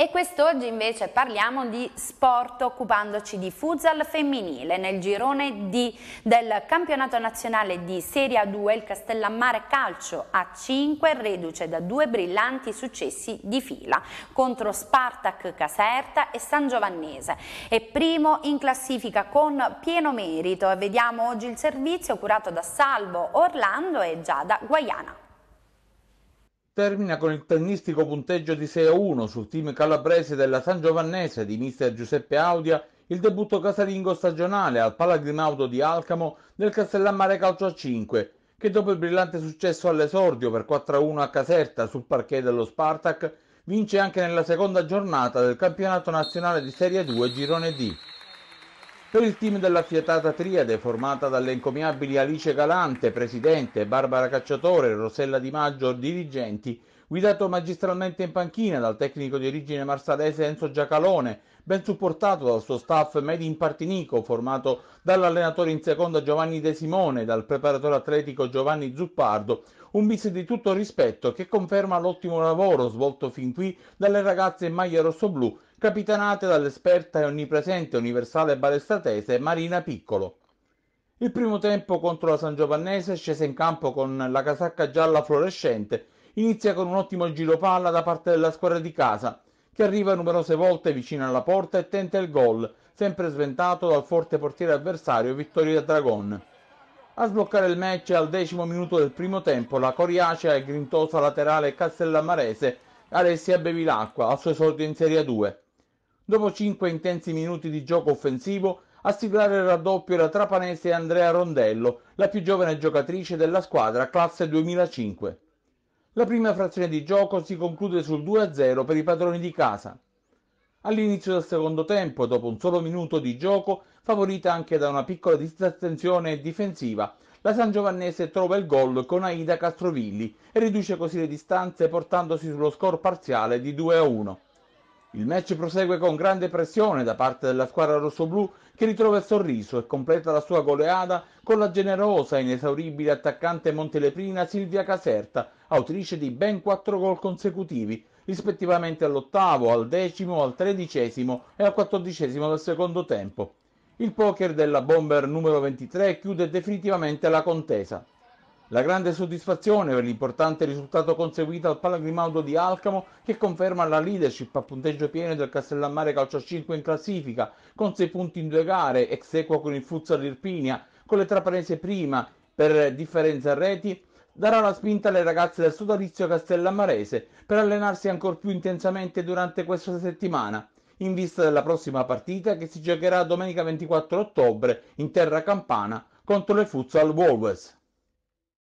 E quest'oggi invece parliamo di sport occupandoci di futsal femminile nel girone D del campionato nazionale di Serie A2 il Castellammare Calcio A5 reduce da due brillanti successi di fila contro Spartak Caserta e San Giovannese. È primo in classifica con pieno merito vediamo oggi il servizio curato da Salvo Orlando e Giada Guaiana termina con il tennistico punteggio di 6-1 a sul team calabrese della San Giovannese di mister Giuseppe Audia il debutto casalingo stagionale al Palagrimaudo di Alcamo nel Castellammare Calcio a 5 che dopo il brillante successo all'esordio per 4-1 a a Caserta sul parquet dello Spartak vince anche nella seconda giornata del campionato nazionale di Serie 2 Girone D. Per il team della fiatata triade, formata dalle encomiabili Alice Galante, presidente, Barbara Cacciatore, Rosella Di Maggio, dirigenti, guidato magistralmente in panchina dal tecnico di origine marsalese Enzo Giacalone, ben supportato dal suo staff Made in Partinico, formato dall'allenatore in seconda Giovanni De Simone, e dal preparatore atletico Giovanni Zuppardo, un bis di tutto rispetto che conferma l'ottimo lavoro svolto fin qui dalle ragazze in maglia rossoblù capitanate dall'esperta e onnipresente universale balestratese Marina Piccolo. Il primo tempo contro la San Giovannese scesa in campo con la casacca gialla fluorescente, inizia con un ottimo giro palla da parte della squadra di casa, che arriva numerose volte vicino alla porta e tenta il gol, sempre sventato dal forte portiere avversario Vittorio Dragon. A sbloccare il match al decimo minuto del primo tempo la coriacea e grintosa laterale castellamarese Alessia Bevilacqua al suo esordio in Serie 2 dopo 5 intensi minuti di gioco offensivo, a siglare il raddoppio la trapanese Andrea Rondello, la più giovane giocatrice della squadra classe 2005. La prima frazione di gioco si conclude sul 2-0 per i padroni di casa. All'inizio del secondo tempo, dopo un solo minuto di gioco, favorita anche da una piccola disattenzione difensiva, la San Giovannese trova il gol con Aida Castrovilli e riduce così le distanze portandosi sullo score parziale di 2 1. Il match prosegue con grande pressione da parte della squadra rossoblù che ritrova il sorriso e completa la sua goleada con la generosa e inesauribile attaccante monteleprina Silvia Caserta, autrice di ben quattro gol consecutivi, rispettivamente all'ottavo, al decimo, al tredicesimo e al quattordicesimo del secondo tempo. Il poker della Bomber numero 23 chiude definitivamente la contesa. La grande soddisfazione per l'importante risultato conseguito al Palagrimaudo di Alcamo che conferma la leadership a punteggio pieno del Castellammare Calcio 5 in classifica, con 6 punti in due gare, ex equo con il Futsal Irpinia, con le Trapanese prima per differenza a reti, darà la spinta alle ragazze del sodalizio castellammarese per allenarsi ancora più intensamente durante questa settimana, in vista della prossima partita che si giocherà domenica 24 ottobre in terra campana contro le Futsal Wolves.